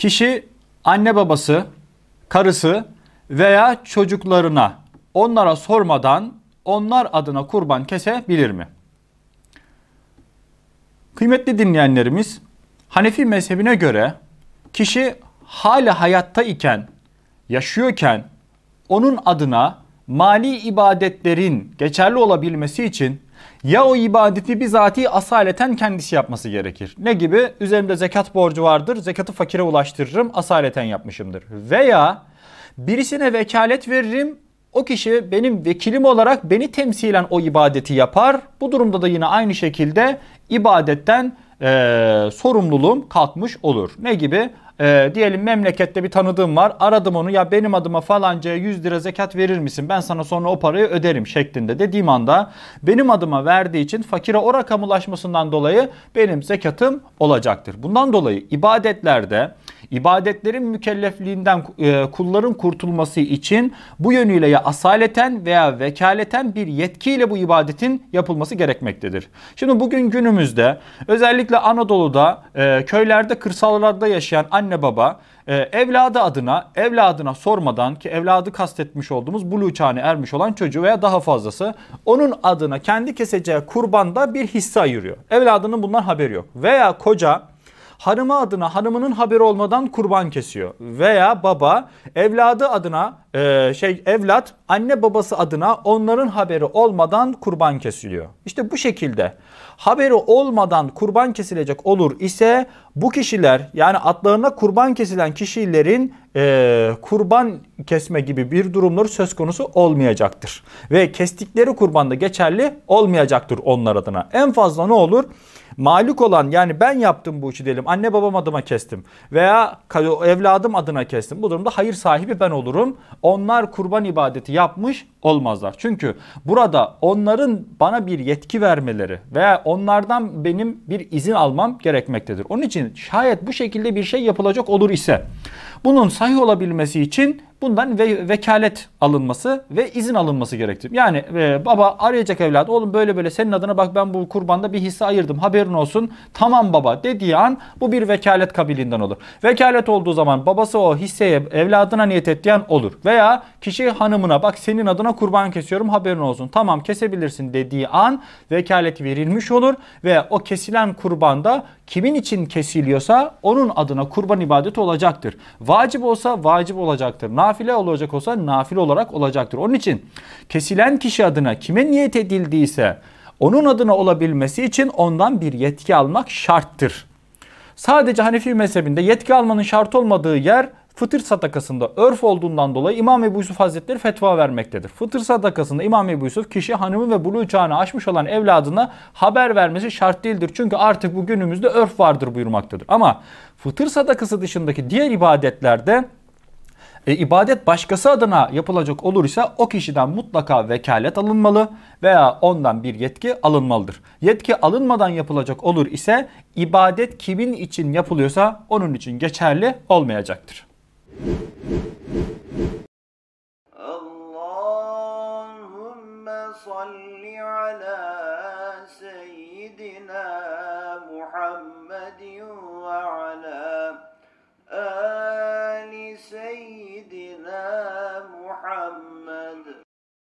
Kişi anne babası, karısı veya çocuklarına onlara sormadan onlar adına kurban kesebilir mi? Kıymetli dinleyenlerimiz, Hanefi mezhebine göre kişi hala hayatta iken, yaşıyorken onun adına mali ibadetlerin geçerli olabilmesi için ya o ibadeti bizatihi asaleten kendisi yapması gerekir. Ne gibi? Üzerimde zekat borcu vardır. Zekatı fakire ulaştırırım. Asaleten yapmışımdır. Veya birisine vekalet veririm. O kişi benim vekilim olarak beni temsilen o ibadeti yapar. Bu durumda da yine aynı şekilde ibadetten e, sorumluluğum kalkmış olur. Ne gibi? E, diyelim memlekette bir tanıdığım var. Aradım onu ya benim adıma falanca 100 lira zekat verir misin? Ben sana sonra o parayı öderim şeklinde dediğim anda benim adıma verdiği için fakire o rakam ulaşmasından dolayı benim zekatım olacaktır. Bundan dolayı ibadetlerde ibadetlerin mükellefliğinden e, kulların kurtulması için bu yönüyle ya asaleten veya vekaleten bir yetkiyle bu ibadetin yapılması gerekmektedir. Şimdi bugün günümüzde özellikle Anadolu'da e, köylerde kırsallarda yaşayan anne baba e, evladı adına evladına sormadan ki evladı kastetmiş olduğumuz buluğ çağına ermiş olan çocuğu veya daha fazlası onun adına kendi keseceği kurbanda bir hisse ayırıyor. Evladının bundan haberi yok. Veya koca hanımı adına hanımının haberi olmadan kurban kesiyor. Veya baba evladı adına e, şey evlat anne babası adına onların haberi olmadan kurban kesiliyor. İşte bu şekilde haberi olmadan kurban kesilecek olur ise bu kişiler yani atlarına kurban kesilen kişilerin e, kurban kesme gibi bir durumları söz konusu olmayacaktır. Ve kestikleri kurban da geçerli olmayacaktır onlar adına. En fazla ne olur? Maluk olan yani ben yaptım bu işi diyelim. Anne babam adıma kestim veya evladım adına kestim. Bu durumda hayır sahibi ben olurum. Onlar kurban ibadeti yapmış olmazlar. Çünkü burada onların bana bir yetki vermeleri veya onlardan benim bir izin almam gerekmektedir. Onun için şayet bu şekilde bir şey yapılacak olur ise bunun sahih olabilmesi için bundan ve, vekalet alınması ve izin alınması gerektirir. Yani e, baba arayacak evladı oğlum böyle böyle senin adına bak ben bu kurbanda bir hisse ayırdım haberin olsun. Tamam baba dediği an bu bir vekalet kabiliğinden olur. Vekalet olduğu zaman babası o hisseye evladına niyet ettiği an olur. Veya kişi hanımına bak senin adına kurban kesiyorum haberin olsun. Tamam kesebilirsin dediği an vekalet verilmiş olur ve o kesilen kurbanda kimin için kesiliyorsa onun adına kurban ibadeti olacaktır. Vacip olsa vacip olacaktır. Nafile olacak olsa nafile olarak olacaktır. Onun için kesilen kişi adına kime niyet edildiyse onun adına olabilmesi için ondan bir yetki almak şarttır. Sadece Hanefi mezhebinde yetki almanın şart olmadığı yer fıtır sadakasında örf olduğundan dolayı İmam Ebu Yusuf Hazretleri fetva vermektedir. Fıtır sadakasında İmam Ebu Yusuf kişi hanımı ve buluğ çağını aşmış olan evladına haber vermesi şart değildir. Çünkü artık bu günümüzde örf vardır buyurmaktadır. Ama fıtır sadakası dışındaki diğer ibadetlerde e, ibadet başkası adına yapılacak olur ise o kişiden mutlaka vekalet alınmalı veya ondan bir yetki alınmalıdır. Yetki alınmadan yapılacak olur ise ibadet kimin için yapılıyorsa onun için geçerli olmayacaktır. اللهم صل على سيدنا محمد وعلى آله